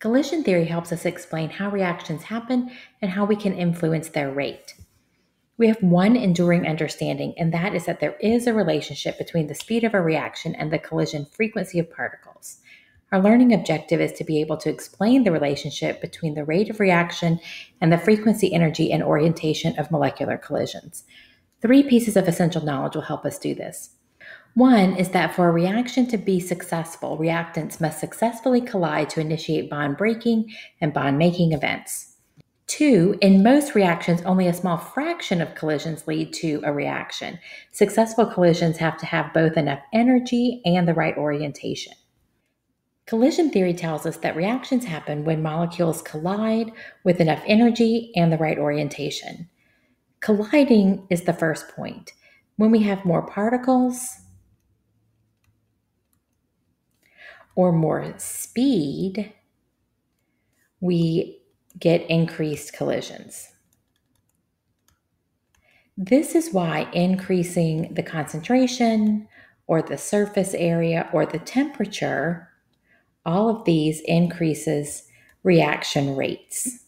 Collision theory helps us explain how reactions happen and how we can influence their rate. We have one enduring understanding, and that is that there is a relationship between the speed of a reaction and the collision frequency of particles. Our learning objective is to be able to explain the relationship between the rate of reaction and the frequency, energy, and orientation of molecular collisions. Three pieces of essential knowledge will help us do this. One is that for a reaction to be successful, reactants must successfully collide to initiate bond breaking and bond making events. Two, in most reactions, only a small fraction of collisions lead to a reaction. Successful collisions have to have both enough energy and the right orientation. Collision theory tells us that reactions happen when molecules collide with enough energy and the right orientation. Colliding is the first point. When we have more particles, or more speed, we get increased collisions. This is why increasing the concentration or the surface area or the temperature, all of these increases reaction rates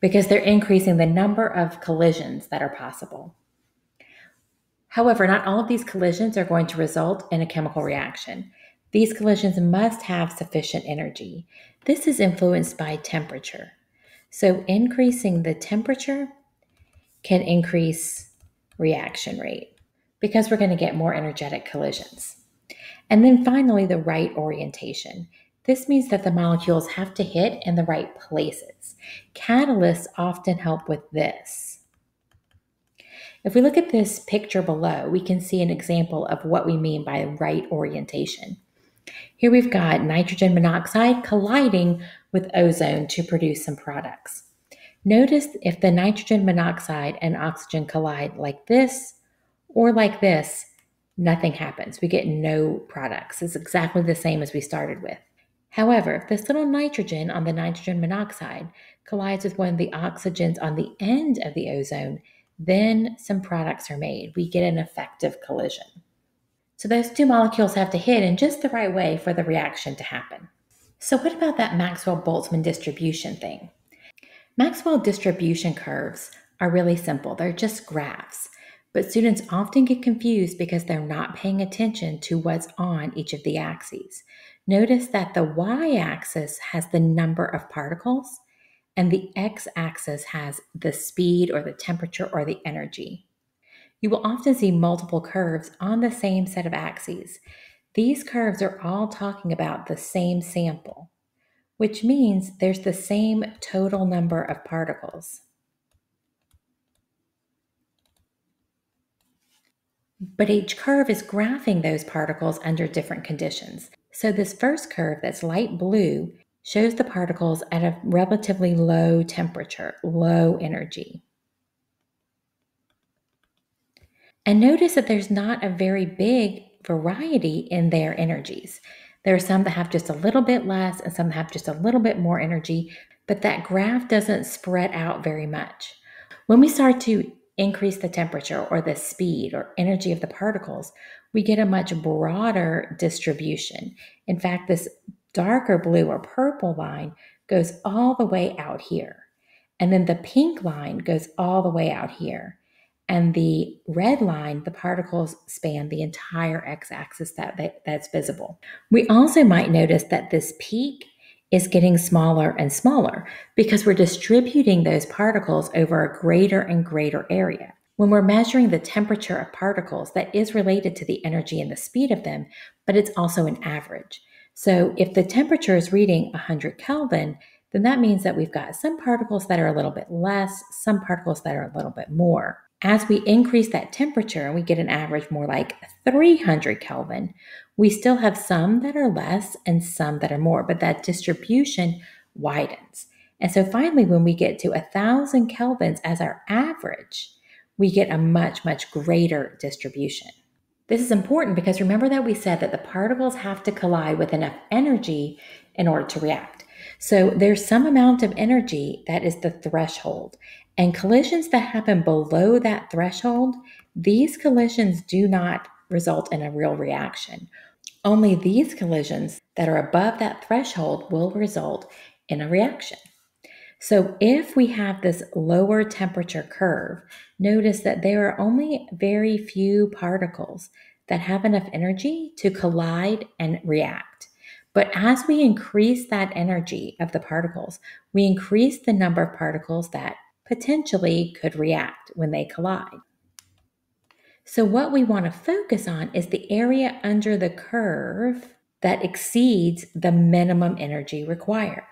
because they're increasing the number of collisions that are possible. However, not all of these collisions are going to result in a chemical reaction. These collisions must have sufficient energy. This is influenced by temperature. So, increasing the temperature can increase reaction rate because we're going to get more energetic collisions. And then finally, the right orientation. This means that the molecules have to hit in the right places. Catalysts often help with this. If we look at this picture below, we can see an example of what we mean by right orientation. Here we've got nitrogen monoxide colliding with ozone to produce some products. Notice if the nitrogen monoxide and oxygen collide like this or like this, nothing happens. We get no products. It's exactly the same as we started with. However, if this little nitrogen on the nitrogen monoxide collides with one of the oxygens on the end of the ozone, then some products are made. We get an effective collision. So those two molecules have to hit in just the right way for the reaction to happen. So what about that Maxwell-Boltzmann distribution thing? Maxwell distribution curves are really simple. They're just graphs. But students often get confused because they're not paying attention to what's on each of the axes. Notice that the y axis has the number of particles, and the x axis has the speed or the temperature or the energy. You will often see multiple curves on the same set of axes. These curves are all talking about the same sample, which means there's the same total number of particles. But each curve is graphing those particles under different conditions. So this first curve that's light blue shows the particles at a relatively low temperature, low energy. And notice that there's not a very big variety in their energies. There are some that have just a little bit less and some have just a little bit more energy, but that graph doesn't spread out very much. When we start to increase the temperature or the speed or energy of the particles, we get a much broader distribution. In fact, this darker blue or purple line goes all the way out here. And then the pink line goes all the way out here. And the red line, the particles span the entire x axis that they, that's visible. We also might notice that this peak is getting smaller and smaller because we're distributing those particles over a greater and greater area. When we're measuring the temperature of particles, that is related to the energy and the speed of them, but it's also an average. So if the temperature is reading 100 Kelvin, then that means that we've got some particles that are a little bit less, some particles that are a little bit more. As we increase that temperature and we get an average more like 300 Kelvin, we still have some that are less and some that are more, but that distribution widens. And so finally, when we get to 1,000 kelvins as our average, we get a much, much greater distribution. This is important because remember that we said that the particles have to collide with enough energy in order to react. So there's some amount of energy that is the threshold. And collisions that happen below that threshold, these collisions do not result in a real reaction. Only these collisions that are above that threshold will result in a reaction. So if we have this lower temperature curve, notice that there are only very few particles that have enough energy to collide and react. But as we increase that energy of the particles, we increase the number of particles that potentially could react when they collide. So, what we want to focus on is the area under the curve that exceeds the minimum energy required.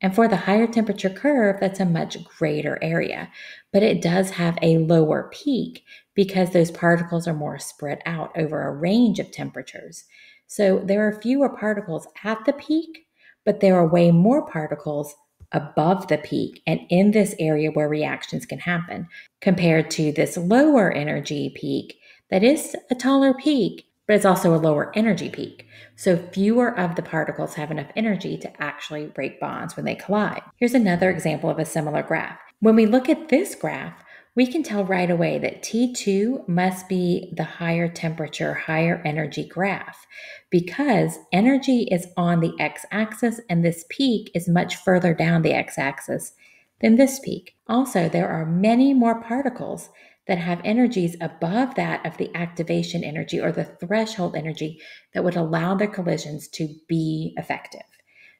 And for the higher temperature curve, that's a much greater area, but it does have a lower peak because those particles are more spread out over a range of temperatures. So there are fewer particles at the peak, but there are way more particles above the peak and in this area where reactions can happen compared to this lower energy peak that is a taller peak, but it's also a lower energy peak. So fewer of the particles have enough energy to actually break bonds when they collide. Here's another example of a similar graph. When we look at this graph, we can tell right away that T2 must be the higher temperature, higher energy graph because energy is on the x axis and this peak is much further down the x axis than this peak. Also, there are many more particles that have energies above that of the activation energy or the threshold energy that would allow their collisions to be effective.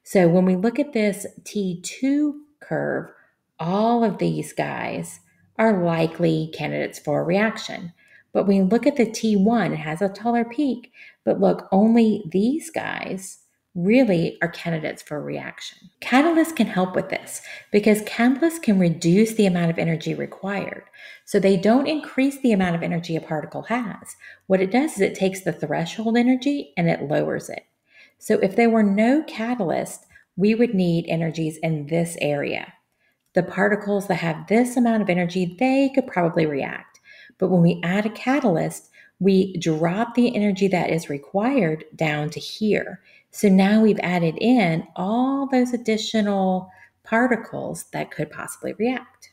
So when we look at this T2 curve, all of these guys are likely candidates for reaction. But when you look at the T1, it has a taller peak, but look, only these guys really are candidates for reaction. Catalysts can help with this because catalysts can reduce the amount of energy required. So they don't increase the amount of energy a particle has. What it does is it takes the threshold energy and it lowers it. So if there were no catalyst, we would need energies in this area the particles that have this amount of energy, they could probably react. But when we add a catalyst, we drop the energy that is required down to here. So now we've added in all those additional particles that could possibly react.